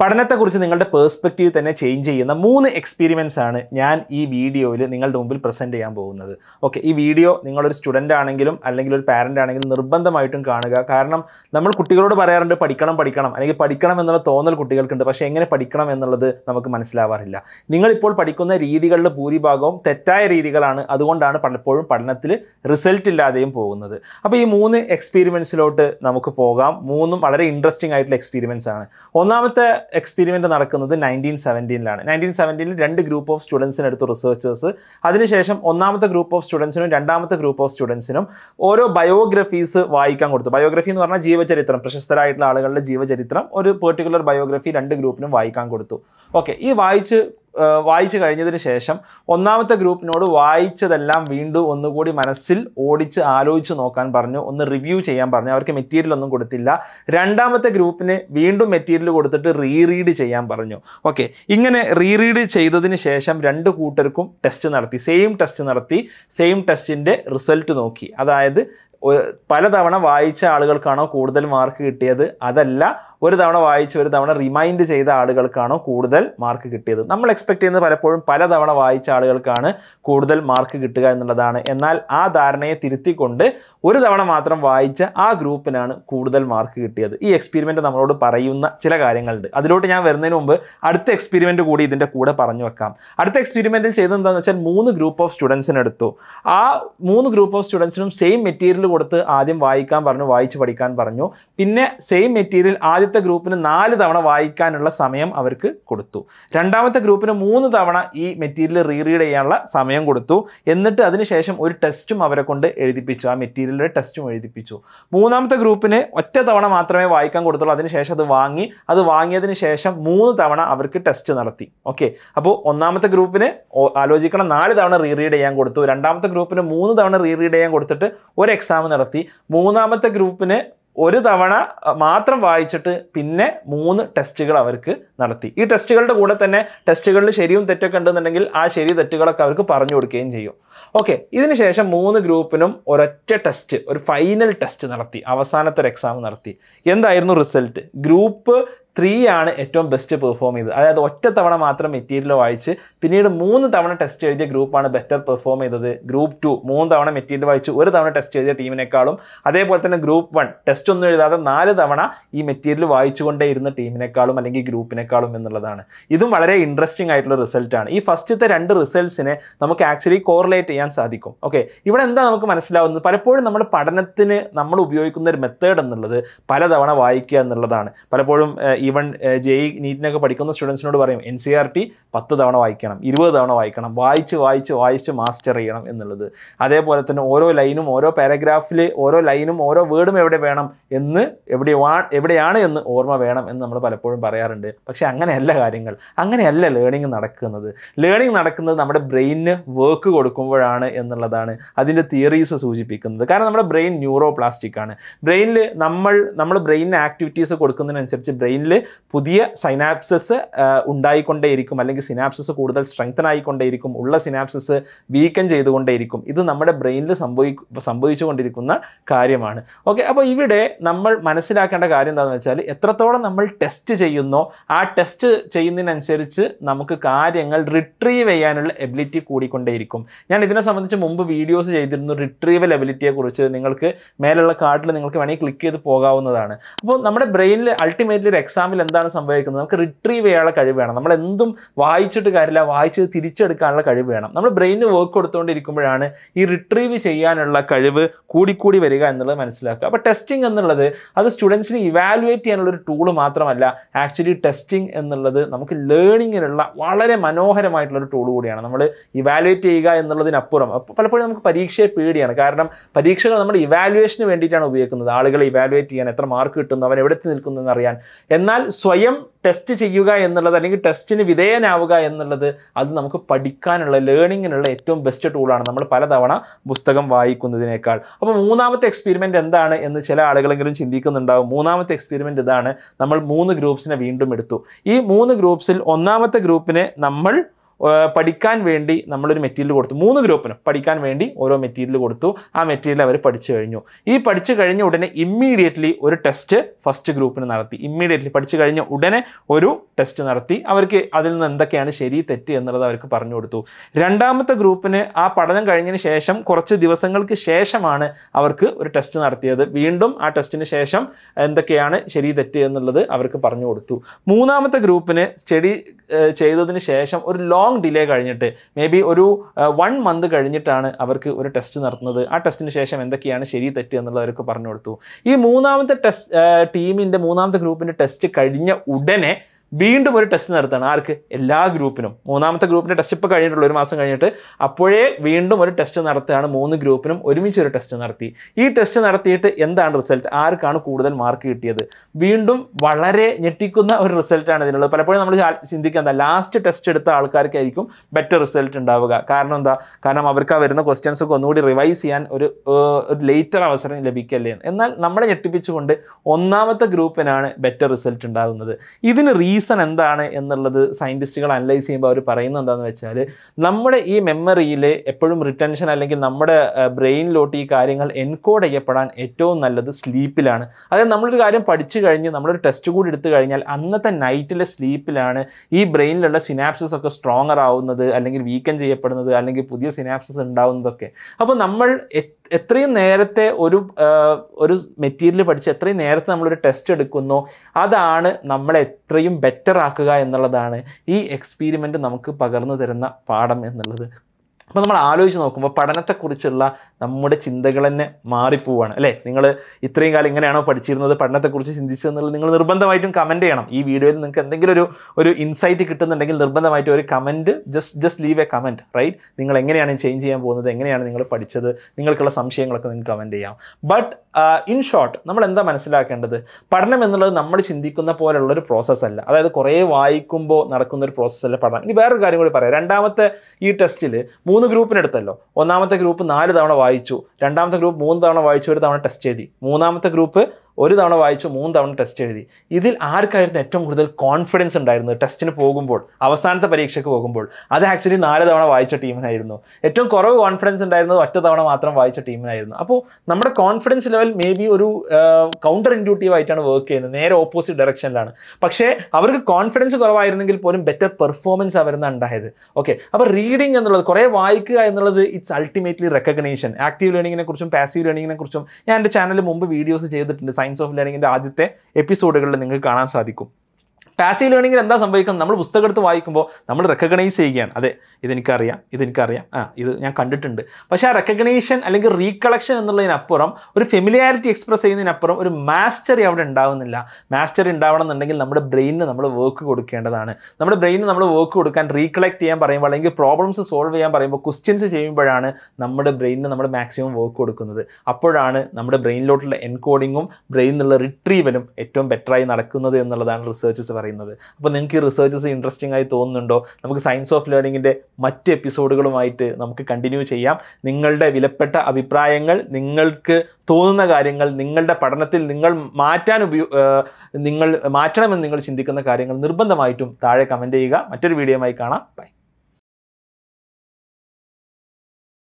പഠനത്തെക്കുറിച്ച് നിങ്ങളുടെ പേഴ്സ്പെക്റ്റീവ് തന്നെ ചേഞ്ച് ചെയ്യുന്ന മൂന്ന് എക്സ്പീരിമെൻസ് ആണ് ഞാൻ ഈ വീഡിയോയിൽ നിങ്ങളുടെ മുമ്പിൽ പ്രസൻറ്റ് ചെയ്യാൻ പോകുന്നത് ഓക്കെ ഈ വീഡിയോ നിങ്ങളൊരു സ്റ്റുഡൻ്റ് ആണെങ്കിലും അല്ലെങ്കിൽ ഒരു പാരൻ്റ് ആണെങ്കിലും നിർബന്ധമായിട്ടും കാണുക കാരണം നമ്മൾ കുട്ടികളോട് പറയാറുണ്ട് പഠിക്കണം പഠിക്കണം അല്ലെങ്കിൽ പഠിക്കണം എന്നുള്ള തോന്നൽ കുട്ടികൾക്കുണ്ട് പക്ഷേ എങ്ങനെ പഠിക്കണം എന്നുള്ളത് നമുക്ക് മനസ്സിലാവാറില്ല നിങ്ങളിപ്പോൾ പഠിക്കുന്ന രീതികളുടെ ഭൂരിഭാഗവും തെറ്റായ രീതികളാണ് അതുകൊണ്ടാണ് പലപ്പോഴും പഠനത്തിൽ റിസൾട്ട് ഇല്ലാതെയും പോകുന്നത് അപ്പോൾ ഈ മൂന്ന് എക്സ്പീരിമെൻസിലോട്ട് നമുക്ക് പോകാം മൂന്നും വളരെ ഇൻട്രസ്റ്റിംഗ് ആയിട്ടുള്ള എക്സ്പീരിമെൻസ് ആണ് ഒന്നാമത്തെ എക്സ്പെരിമെൻ്റ് നടക്കുന്നത് നയൻറ്റീൻ സെവൻറ്റീനിലാണ് നയൻറ്റീൻ സെവൻറ്റീനിൽ രണ്ട് ഗ്രൂപ്പ് ഓഫ് സ്റ്റുഡൻസിന് അടുത്ത് റിസർച്ചേഴ്സ് അതിനുശേഷം ഒന്നാമത്തെ ഗ്രൂപ്പ് ഓഫ് സ്റ്റുഡൻസിനും രണ്ടാമത്തെ ഗ്രൂപ്പ് ഓഫ് സ്റ്റുഡൻസിനും ഓരോ ബയോഗ്രഫീസ് വായിക്കാൻ കൊടുത്തു ബയോഗ്രഫി എന്ന് പറഞ്ഞാൽ ജീവചരിത്രം പ്രശസ്തരായിട്ടുള്ള ആളുകളുടെ ജീവചരിത്രം ഒരു പെർട്ടിക്കുലർ ബയോഗ്രഫി രണ്ട് ഗ്രൂപ്പിനും വായിക്കാൻ കൊടുത്തു ഓക്കെ ഈ വായിച്ച് വായിച്ചു കഴിഞ്ഞതിന് ശേഷം ഒന്നാമത്തെ ഗ്രൂപ്പിനോട് വായിച്ചതെല്ലാം വീണ്ടും ഒന്നുകൂടി മനസ്സിൽ ഓടിച്ച് ആലോചിച്ച് നോക്കാൻ പറഞ്ഞു ഒന്ന് റിവ്യൂ ചെയ്യാൻ പറഞ്ഞു അവർക്ക് മെറ്റീരിയൽ ഒന്നും കൊടുത്തില്ല രണ്ടാമത്തെ ഗ്രൂപ്പിന് വീണ്ടും മെറ്റീരിയൽ കൊടുത്തിട്ട് റീറീഡ് ചെയ്യാൻ പറഞ്ഞു ഓക്കെ ഇങ്ങനെ റീറീഡ് ചെയ്തതിന് ശേഷം രണ്ട് കൂട്ടർക്കും ടെസ്റ്റ് നടത്തി സെയിം ടെസ്റ്റ് നടത്തി സെയിം ടെസ്റ്റിൻ്റെ റിസൾട്ട് നോക്കി അതായത് പലതവണ വായിച്ച ആളുകൾക്കാണോ കൂടുതൽ മാർക്ക് കിട്ടിയത് അതല്ല ഒരു തവണ വായിച്ച് ഒരു തവണ റിമൈൻഡ് ചെയ്ത ആളുകൾക്കാണോ കൂടുതൽ മാർക്ക് കിട്ടിയത് നമ്മൾ എക്സ്പെക്ട് ചെയ്യുന്നത് പലപ്പോഴും പലതവണ വായിച്ച ആളുകൾക്കാണ് കൂടുതൽ മാർക്ക് കിട്ടുക എന്നുള്ളതാണ് എന്നാൽ ആ ധാരണയെ തിരുത്തിക്കൊണ്ട് ഒരു തവണ മാത്രം വായിച്ച ആ ഗ്രൂപ്പിനാണ് കൂടുതൽ മാർക്ക് കിട്ടിയത് ഈ എക്സ്പെരിമെൻറ്റ് നമ്മളോട് പറയുന്ന ചില കാര്യങ്ങളുണ്ട് അതിലോട്ട് ഞാൻ വരുന്നതിന് മുമ്പ് അടുത്ത എക്സ്പെരിമെൻറ്റ് കൂടി ഇതിൻ്റെ കൂടെ പറഞ്ഞു വെക്കാം അടുത്ത എക്സ്പെരിമെൻറ്റിൽ ചെയ്തത് വെച്ചാൽ മൂന്ന് ഗ്രൂപ്പ് ഓഫ് സ്റ്റുഡൻസിനെടുത്തു ആ മൂന്ന് ഗ്രൂപ്പ് ഓഫ് സ്റ്റുഡൻസിനും സെയിം മെറ്റീരിയൽ കൊടുത്ത് ആദ്യം വായിക്കാൻ പറഞ്ഞു വായിച്ച് പഠിക്കാൻ പറഞ്ഞു പിന്നെ സെയിം മെറ്റീരിയൽ ആദ്യത്തെ ഗ്രൂപ്പിന് നാല് തവണ വായിക്കാനുള്ള സമയം അവർക്ക് കൊടുത്തു രണ്ടാമത്തെ ഗ്രൂപ്പിന് മൂന്ന് തവണ ഈ മെറ്റീരിയൽ റീറീഡ് ചെയ്യാനുള്ള സമയം കൊടുത്തു എന്നിട്ട് അതിനുശേഷം ഒരു ടെസ്റ്റും അവരെ കൊണ്ട് എഴുതിപ്പിച്ചു ആ മെറ്റീരിയലിൻ്റെ ടെസ്റ്റും എഴുതിപ്പിച്ചു മൂന്നാമത്തെ ഗ്രൂപ്പിന് ഒറ്റ തവണ മാത്രമേ വായിക്കാൻ കൊടുത്തുള്ളൂ അതിനുശേഷം അത് വാങ്ങി അത് വാങ്ങിയതിന് ശേഷം മൂന്ന് തവണ അവർക്ക് ടെസ്റ്റ് നടത്തി ഓക്കെ അപ്പോൾ ഒന്നാമത്തെ ഗ്രൂപ്പിന് ആലോചിക്കണം നാല് തവണ റീറീഡ് ചെയ്യാൻ കൊടുത്തു രണ്ടാമത്തെ ഗ്രൂപ്പിന് മൂന്ന് തവണ റീറീഡ് ചെയ്യാൻ കൊടുത്തിട്ട് ഒരു എക്സാം എക്സാം നടത്തി മൂന്നാമത്തെ ഗ്രൂപ്പിന് ഒരു തവണ മാത്രം വായിച്ചിട്ട് പിന്നെ മൂന്ന് ടെസ്റ്റുകൾ അവർക്ക് നടത്തി ഈ ടെസ്റ്റുകളുടെ കൂടെ തന്നെ ടെസ്റ്റുകളിൽ ശരിയും തെറ്റൊക്കെ ഉണ്ടെന്നുണ്ടെങ്കിൽ ആ ശരി തെറ്റുകളൊക്കെ അവർക്ക് പറഞ്ഞു കൊടുക്കുകയും ചെയ്യും ഓക്കെ ഇതിനുശേഷം മൂന്ന് ഗ്രൂപ്പിനും ഒരൊറ്റ ടെസ്റ്റ് ഒരു ഫൈനൽ ടെസ്റ്റ് നടത്തി അവസാനത്തെ ഒരു എക്സാം നടത്തി എന്തായിരുന്നു റിസൾട്ട് ഗ്രൂപ്പ് ത്രീ ആണ് ഏറ്റവും ബെസ്റ്റ് പെർഫോം ചെയ്തത് അതായത് ഒറ്റ തവണ മാത്രം മെറ്റീരിയൽ വായിച്ച് പിന്നീട് മൂന്ന് തവണ ടെസ്റ്റ് എഴുതിയ ഗ്രൂപ്പാണ് ബെറ്റർ പെർഫോം ചെയ്തത് ഗ്രൂപ്പ് ടു മൂന്ന് തവണ മെറ്റീരിയൽ വായിച്ച് ഒരു തവണ ടെസ്റ്റ് എഴുതിയ ടീമിനേക്കാളും അതേപോലെ തന്നെ ഗ്രൂപ്പ് വൺ ടെസ്റ്റ് ഒന്നും എഴുതാതെ നാല് തവണ ഈ മെറ്റീരിയൽ വായിച്ചുകൊണ്ടേ ഇരുന്ന ടീമിനേക്കാളും അല്ലെങ്കിൽ ഗ്രൂപ്പിനേക്കാളും എന്നുള്ളതാണ് ഇതും വളരെ ഇൻട്രസ്റ്റിംഗ് ആയിട്ടുള്ള റിസൾട്ടാണ് ഈ ഫസ്റ്റത്തെ രണ്ട് റിസൾട്ട്സിനെ നമുക്ക് ആക്ച്വലി കോറിലേറ്റ് ചെയ്യാൻ സാധിക്കും ഓക്കെ ഇവിടെ എന്താ നമുക്ക് മനസ്സിലാവുന്നത് പലപ്പോഴും നമ്മൾ പഠനത്തിന് നമ്മൾ ഉപയോഗിക്കുന്ന ഒരു മെത്തേഡ് എന്നുള്ളത് പലതവണ വായിക്കുക എന്നുള്ളതാണ് പലപ്പോഴും ഈ ഈവൺ ജെ ഇ നീറ്റിനൊക്കെ പഠിക്കുന്ന സ്റ്റുഡൻസിനോട് പറയും എൻ സി ആർ ടി പത്ത് തവണ വായിക്കണം ഇരുപത് തവണ വായിക്കണം വായിച്ച് വായിച്ച് വായിച്ച് മാസ്റ്റർ ചെയ്യണം എന്നുള്ളത് അതേപോലെ തന്നെ ഓരോ ലൈനും ഓരോ പാരഗ്രാഫിൽ ഓരോ ലൈനും ഓരോ വേർഡും എവിടെ വേണം എന്ന് എവിടെ എവിടെയാണ് എന്ന് ഓർമ്മ വേണം എന്ന് നമ്മൾ പലപ്പോഴും പറയാറുണ്ട് പക്ഷേ അങ്ങനെയല്ല കാര്യങ്ങൾ അങ്ങനെയല്ല ലേണിംഗ് നടക്കുന്നത് ലേണിംഗ് നടക്കുന്നത് നമ്മുടെ ബ്രെയിനിന് വർക്ക് കൊടുക്കുമ്പോഴാണ് എന്നുള്ളതാണ് അതിൻ്റെ തിയറീസ് സൂചിപ്പിക്കുന്നത് കാരണം നമ്മുടെ ബ്രെയിൻ ന്യൂറോ പ്ലാസ്റ്റിക് ആണ് ബ്രെയിനിൽ നമ്മൾ നമ്മൾ ബ്രെയിനിന് ആക്ടിവിറ്റീസ് കൊടുക്കുന്നതിനനുസരിച്ച് ബ്രെയിനിൽ ബ്രെയിനിൽ പുതിയ സിനാപ്സസ് ഉണ്ടായിക്കൊണ്ടേയിരിക്കും അല്ലെങ്കിൽ സിനാപ്സസ് കൂടുതൽ സ്ട്രെങ്തൻ ആയിക്കൊണ്ടേയിരിക്കും ഉള്ള സിനാപ്സസ് വീക്കൻ ചെയ്തുകൊണ്ടേയിരിക്കും ഇത് നമ്മുടെ ബ്രെയിനിൽ സംഭവി സംഭവിച്ചുകൊണ്ടിരിക്കുന്ന കാര്യമാണ് ഓക്കെ അപ്പോൾ ഇവിടെ നമ്മൾ മനസ്സിലാക്കേണ്ട കാര്യം എന്താണെന്ന് വെച്ചാൽ എത്രത്തോളം നമ്മൾ ടെസ്റ്റ് ചെയ്യുന്നോ ആ ടെസ്റ്റ് ചെയ്യുന്നതിനനുസരിച്ച് നമുക്ക് കാര്യങ്ങൾ റിട്രീവ് ചെയ്യാനുള്ള എബിലിറ്റി കൂടിക്കൊണ്ടേയിരിക്കും ഞാൻ ഇതിനെ സംബന്ധിച്ച് മുമ്പ് വീഡിയോസ് ചെയ്തിരുന്നു റിട്രീവൽ എബിലിറ്റിയെക്കുറിച്ച് നിങ്ങൾക്ക് മേലുള്ള കാർഡിൽ നിങ്ങൾക്ക് വേണമെങ്കിൽ ക്ലിക്ക് ചെയ്ത് പോകാവുന്നതാണ് അപ്പോൾ നമ്മുടെ ബ്രെയിനിൽ അൾട്ടിമേറ്റ്ലി ഒരു എക്സാം എക്സാമിൽ എന്താണ് സംഭവിക്കുന്നത് നമുക്ക് റിട്രീവ് ചെയ്യാനുള്ള കഴിവ് വേണം നമ്മൾ എന്തും വായിച്ചിട്ട് കാര്യമില്ല വായിച്ചത് തിരിച്ചെടുക്കാനുള്ള കഴിവ് വേണം നമ്മൾ ബ്രെയിനിന് വർക്ക് കൊടുത്തുകൊണ്ടിരിക്കുമ്പോഴാണ് ഈ റിട്രീവ് ചെയ്യാനുള്ള കഴിവ് കൂടിക്കൂടി വരിക എന്നുള്ളത് മനസ്സിലാക്കുക അപ്പോൾ ടെസ്റ്റിംഗ് എന്നുള്ളത് അത് സ്റ്റുഡൻസിന് ഇവാലുവേറ്റ് ചെയ്യാനുള്ള ഒരു ടൂള് മാത്രമല്ല ആക്ച്വലി ടെസ്റ്റിംഗ് എന്നുള്ളത് നമുക്ക് ലേണിങ്ങിനുള്ള വളരെ മനോഹരമായിട്ടുള്ള ഒരു ടൂൾ കൂടിയാണ് നമ്മൾ ഇവാലുവേറ്റ് ചെയ്യുക എന്നുള്ളതിനപ്പുറം പലപ്പോഴും നമുക്ക് പരീക്ഷയെ പേടിയാണ് കാരണം പരീക്ഷകൾ നമ്മുടെ ഇവാലുവേഷന് വേണ്ടിയിട്ടാണ് ഉപയോഗിക്കുന്നത് ആളുകളെ ഇവാലുവേറ്റ് ചെയ്യാൻ എത്ര മാർക്ക് കിട്ടുന്നു അവൻ എവിടെ നിൽക്കുന്നു എന്നറിയാൻ എന്നാൽ എന്നാൽ സ്വയം ടെസ്റ്റ് ചെയ്യുക എന്നുള്ളത് അല്ലെങ്കിൽ ടെസ്റ്റിന് വിധേയനാവുക എന്നുള്ളത് അത് നമുക്ക് പഠിക്കാനുള്ള ലേണിങ്ങിനുള്ള ഏറ്റവും ബെസ്റ്റ് ടൂളാണ് നമ്മൾ പലതവണ പുസ്തകം വായിക്കുന്നതിനേക്കാൾ അപ്പോൾ മൂന്നാമത്തെ എക്സ്പെരിമെൻ്റ് എന്താണ് എന്ന് ചില ആളുകളെങ്കിലും ചിന്തിക്കുന്നുണ്ടാവും മൂന്നാമത്തെ എക്സ്പെരിമെൻ്റ് ഇതാണ് നമ്മൾ മൂന്ന് ഗ്രൂപ്പ്സിനെ വീണ്ടും എടുത്തു ഈ മൂന്ന് ഗ്രൂപ്പ്സിൽ ഒന്നാമത്തെ ഗ്രൂപ്പിനെ നമ്മൾ പഠിക്കാൻ വേണ്ടി നമ്മളൊരു മെറ്റീരിയൽ കൊടുത്തു മൂന്ന് ഗ്രൂപ്പിനും പഠിക്കാൻ വേണ്ടി ഓരോ മെറ്റീരിയൽ കൊടുത്തു ആ മെറ്റീരിയൽ അവർ പഠിച്ചു കഴിഞ്ഞു ഈ പഠിച്ചു കഴിഞ്ഞ ഉടനെ ഇമ്മീഡിയറ്റ്ലി ഒരു ടെസ്റ്റ് ഫസ്റ്റ് ഗ്രൂപ്പിന് നടത്തി ഇമ്മീഡിയറ്റ്ലി പഠിച്ചു കഴിഞ്ഞ ഉടനെ ഒരു ടെസ്റ്റ് നടത്തി അവർക്ക് അതിൽ നിന്ന് എന്തൊക്കെയാണ് ശരി തെറ്റ് എന്നുള്ളത് അവർക്ക് പറഞ്ഞു കൊടുത്തു രണ്ടാമത്തെ ഗ്രൂപ്പിന് ആ പഠനം കഴിഞ്ഞതിന് ശേഷം കുറച്ച് ദിവസങ്ങൾക്ക് ശേഷമാണ് അവർക്ക് ഒരു ടെസ്റ്റ് നടത്തിയത് വീണ്ടും ആ ടെസ്റ്റിന് ശേഷം എന്തൊക്കെയാണ് ശരി തെറ്റ് എന്നുള്ളത് അവർക്ക് പറഞ്ഞു കൊടുത്തു മൂന്നാമത്തെ ഗ്രൂപ്പിന് സ്റ്റഡി ചെയ്തതിന് ശേഷം ഒരു ലോങ് ലോങ് ഡിലേ കഴിഞ്ഞിട്ട് മേ ബി ഒരു വൺ മന്ത് കഴിഞ്ഞിട്ടാണ് അവർക്ക് ഒരു ടെസ്റ്റ് നടത്തുന്നത് ആ ടെസ്റ്റിന് ശേഷം എന്തൊക്കെയാണ് ശരി തെറ്റ് എന്നുള്ളവരൊക്കെ പറഞ്ഞു കൊടുത്തു ഈ മൂന്നാമത്തെ ടെസ്റ്റ് ടീമിൻ്റെ മൂന്നാമത്തെ ഗ്രൂപ്പിൻ്റെ ടെസ്റ്റ് കഴിഞ്ഞ ഉടനെ വീണ്ടും ഒരു ടെസ്റ്റ് നടത്തുകയാണ് ആർക്ക് എല്ലാ ഗ്രൂപ്പിനും മൂന്നാമത്തെ ഗ്രൂപ്പിൻ്റെ ടെസ്റ്റ് ഇപ്പോൾ കഴിഞ്ഞിട്ടുള്ള ഒരു മാസം കഴിഞ്ഞിട്ട് അപ്പോഴേ വീണ്ടും ഒരു ടെസ്റ്റ് നടത്തുകയാണ് മൂന്ന് ഗ്രൂപ്പിനും ഒരുമിച്ച് ഒരു ടെസ്റ്റ് നടത്തി ഈ ടെസ്റ്റ് നടത്തിയിട്ട് എന്താണ് റിസൾട്ട് ആർക്കാണ് കൂടുതൽ മാർക്ക് കിട്ടിയത് വീണ്ടും വളരെ ഞെട്ടിക്കുന്ന ഒരു റിസൾട്ടാണ് ഇതിനുള്ളത് പലപ്പോഴും നമ്മൾ ചിന്തിക്കുക എന്താ ലാസ്റ്റ് ടെസ്റ്റ് എടുത്ത ആൾക്കാർക്കായിരിക്കും ബെറ്റർ റിസൾട്ട് ഉണ്ടാവുക കാരണം എന്താ കാരണം അവർക്ക് ആ വരുന്ന ക്വസ്റ്റ്യൻസ് ഒക്കെ ഒന്നുകൂടി റിവൈസ് ചെയ്യാൻ ഒരു ഒരു ലേറ്റർ അവസരം ലഭിക്കല്ലേ എന്നാൽ നമ്മളെ ഞെട്ടിപ്പിച്ചുകൊണ്ട് ഒന്നാമത്തെ ഗ്രൂപ്പിനാണ് ബെറ്റർ റിസൾട്ട് ഉണ്ടാകുന്നത് ഇതിന് റീ റീസൺ എന്താണ് എന്നുള്ളത് സയൻറ്റിസ്റ്റുകൾ അനലൈസ് ചെയ്യുമ്പോൾ അവർ പറയുന്നത് എന്താണെന്ന് വെച്ചാൽ നമ്മുടെ ഈ മെമ്മറിയിൽ എപ്പോഴും റിട്ടൻഷൻ അല്ലെങ്കിൽ നമ്മുടെ ബ്രെയിനിലോട്ട് ഈ കാര്യങ്ങൾ എൻകോഡ് ചെയ്യപ്പെടാൻ ഏറ്റവും നല്ലത് സ്ലീപ്പിലാണ് അതായത് നമ്മളൊരു കാര്യം പഠിച്ചു കഴിഞ്ഞ് നമ്മളൊരു ടെസ്റ്റ് കൂടി എടുത്തു കഴിഞ്ഞാൽ അന്നത്തെ നൈറ്റിലെ സ്ലീപ്പിലാണ് ഈ ബ്രെയിനിലുള്ള സിനാപ്സസ് ഒക്കെ സ്ട്രോങ്ങർ ആവുന്നത് അല്ലെങ്കിൽ വീക്കൻ ചെയ്യപ്പെടുന്നത് അല്ലെങ്കിൽ പുതിയ സിനാപ്സസ് ഉണ്ടാവുന്നതൊക്കെ അപ്പോൾ നമ്മൾ എത്രയും നേരത്തെ ഒരു ഒരു മെറ്റീരിയൽ പഠിച്ച് എത്രയും നേരത്തെ നമ്മളൊരു ടെസ്റ്റ് എടുക്കുന്നു അതാണ് നമ്മളെ എത്രയും ബെറ്റർ ആക്കുക എന്നുള്ളതാണ് ഈ എക്സ്പീരിമെൻ്റ് നമുക്ക് പകർന്നു തരുന്ന പാഠം എന്നുള്ളത് അപ്പോൾ നമ്മൾ ആലോചിച്ച് നോക്കുമ്പോൾ പഠനത്തെക്കുറിച്ചുള്ള നമ്മുടെ ചിന്തകൾ തന്നെ മാറിപ്പോവാണ് അല്ലേ നിങ്ങൾ ഇത്രയും കാലം ഇങ്ങനെയാണോ പഠിച്ചിരുന്നത് പഠനത്തെക്കുറിച്ച് ചിന്തിച്ചതെന്നുള്ളത് നിങ്ങൾ നിർബന്ധമായിട്ടും കമൻറ്റ് ചെയ്യണം ഈ വീഡിയോയിൽ നിങ്ങൾക്ക് എന്തെങ്കിലും ഒരു ഒരു ഇൻസൈറ്റ് കിട്ടുന്നുണ്ടെങ്കിൽ നിർബന്ധമായിട്ടും ഒരു comment just just leave a comment right നിങ്ങൾ എങ്ങനെയാണ് ചേഞ്ച് ചെയ്യാൻ പോകുന്നത് എങ്ങനെയാണ് നിങ്ങൾ പഠിച്ചത് നിങ്ങൾക്കുള്ള സംശയങ്ങളൊക്കെ നിങ്ങൾക്ക് കമൻറ്റ് ചെയ്യാം ബട്ട് ഇൻ ഷോർട്ട് നമ്മൾ എന്താ മനസ്സിലാക്കേണ്ടത് പഠനം എന്നുള്ളത് നമ്മൾ ചിന്തിക്കുന്ന പോലെയുള്ള ഒരു പ്രോസസ്സല്ല അതായത് കുറേ വായിക്കുമ്പോൾ നടക്കുന്ന ഒരു പ്രോസസ്സല്ല പഠനം ഇനി വേറൊരു കാര്യം കൂടി പറയാം രണ്ടാമത്തെ ഈ ടെസ്റ്റിൽ മൂന്ന് മൂന്ന് ഗ്രൂപ്പിനെടുത്തല്ലോ ഒന്നാമത്തെ ഗ്രൂപ്പ് നാല് തവണ വായിച്ചു രണ്ടാമത്തെ ഗ്രൂപ്പ് മൂന്ന് തവണ വായിച്ചു ഒരു തവണ ടെസ്റ്റ് ചെയ്തി മൂന്നാമത്തെ ഗ്രൂപ്പ് ഒരു തവണ വായിച്ചു മൂന്ന് തവണ ടെസ്റ്റ് എഴുതി ഇതിൽ ആർക്കായിരുന്നു ഏറ്റവും കൂടുതൽ കോൺഫിഡൻസ് ഉണ്ടായിരുന്നത് ടെസ്റ്റിന് പോകുമ്പോൾ അവസാനത്തെ പരീക്ഷയ്ക്ക് പോകുമ്പോൾ അത് ആക്ച്വലി നാല് തവണ വായിച്ച ടീമിനായിരുന്നു ഏറ്റവും കുറവ് കോൺഫിഡൻസ് ഉണ്ടായിരുന്നത് ഒറ്റ തവണ മാത്രം വായിച്ച ടീമിനായിരുന്നു അപ്പോൾ നമ്മുടെ കോൺഫിഡൻസ് ലെവൽ മേ ബി ഒരു കൗണ്ടർ ഇൻഡ്യൂട്ടീവ് ആയിട്ടാണ് വർക്ക് ചെയ്യുന്നത് നേരെ ഓപ്പോസിറ്റ് ഡയറക്ഷനിലാണ് പക്ഷേ അവർക്ക് കോൺഫിഡൻസ് കുറവായിരുന്നെങ്കിൽ പോലും ബെറ്റർ പെർഫോമൻസ് അവരുന്ന് ഉണ്ടായത് ഓക്കെ അപ്പോൾ റീഡിങ് എന്നുള്ളത് കുറേ വായിക്കുക എന്നുള്ളത് ഇറ്റ്സ് അൾട്ടിമേറ്റ്ലി റെക്കഗ്നേഷൻ ആക്റ്റീവ് ലേണിങ്ങിനെ കുറിച്ചും പാസീവ് ലേണിങ്ങിനെ കുറിച്ചും ഞാൻ എൻ്റെ ചാനലിൽ മുമ്പ് വീഡിയോസ് ചെയ്തിട്ടുണ്ട് സയൻസ് സയൻസ് ഓഫ് ലേണിങ്ങിൻ്റെ ആദ്യത്തെ എപ്പിസോഡുകളിൽ നിങ്ങൾക്ക് കാണാൻ സാധിക്കും പാസീവ് ലേണിങ്ങിൽ എന്താ സംഭവിക്കുന്നത് നമ്മൾ പുസ്തകം എടുത്ത് വായിക്കുമ്പോൾ നമ്മൾ റെക്കഗ്നൈസ് ചെയ്യുകയാണ് അതെ ഇതെനിക്കറിയാം ഇതെനിക്കറിയാം ആ ഇത് ഞാൻ കണ്ടിട്ടുണ്ട് പക്ഷേ ആ റെക്കഗ്നൈഷൻ അല്ലെങ്കിൽ റീകളക്ഷൻ എന്നുള്ളതിനപ്പുറം ഒരു ഫെമിലിയാരിറ്റി എക്സ്പ്രസ് ചെയ്യുന്നതിനപ്പുറം ഒരു മാസ്റ്ററി അവിടെ ഉണ്ടാവുന്നില്ല മാസ്റ്ററി ഉണ്ടാവണം എന്നുണ്ടെങ്കിൽ നമ്മുടെ ബ്രെയിനിന് നമ്മൾ വർക്ക് കൊടുക്കേണ്ടതാണ് നമ്മുടെ ബ്രെയിനിന് നമ്മൾ വർക്ക് കൊടുക്കാൻ റീകളക്ട് ചെയ്യാൻ പറയുമ്പോൾ അല്ലെങ്കിൽ പ്രോബ്ലംസ് സോൾവ് ചെയ്യാൻ പറയുമ്പോൾ ക്വസ്റ്റ്യൻസ് ചെയ്യുമ്പോഴാണ് നമ്മുടെ ബ്രെയിനിന് നമ്മൾ മാക്സിമം വർക്ക് കൊടുക്കുന്നത് അപ്പോഴാണ് നമ്മുടെ ബ്രെയിനിലോട്ടുള്ള എൻകോഡിങ്ങും ബ്രെയിനിലുള്ള റിട്രീവലും ഏറ്റവും ബെറ്ററായി നടക്കുന്നത് എന്നുള്ളതാണ് റിസർച്ചസ് പറയുന്നത് പറയുന്നത് അപ്പോൾ നിങ്ങൾക്ക് ഈ റിസർച്ചസ് ഇൻട്രസ്റ്റിംഗ് ആയി തോന്നുന്നുണ്ടോ നമുക്ക് സയൻസ് ഓഫ് ലേണിങ്ങിൻ്റെ മറ്റ് എപ്പിസോഡുകളുമായിട്ട് നമുക്ക് കണ്ടിന്യൂ ചെയ്യാം നിങ്ങളുടെ വിലപ്പെട്ട അഭിപ്രായങ്ങൾ നിങ്ങൾക്ക് തോന്നുന്ന കാര്യങ്ങൾ നിങ്ങളുടെ പഠനത്തിൽ നിങ്ങൾ മാറ്റാൻ ഉപയോഗ നിങ്ങൾ മാറ്റണമെന്ന് നിങ്ങൾ ചിന്തിക്കുന്ന കാര്യങ്ങൾ നിർബന്ധമായിട്ടും താഴെ കമൻറ്റ് ചെയ്യുക മറ്റൊരു വീഡിയോയുമായി കാണാം ബൈ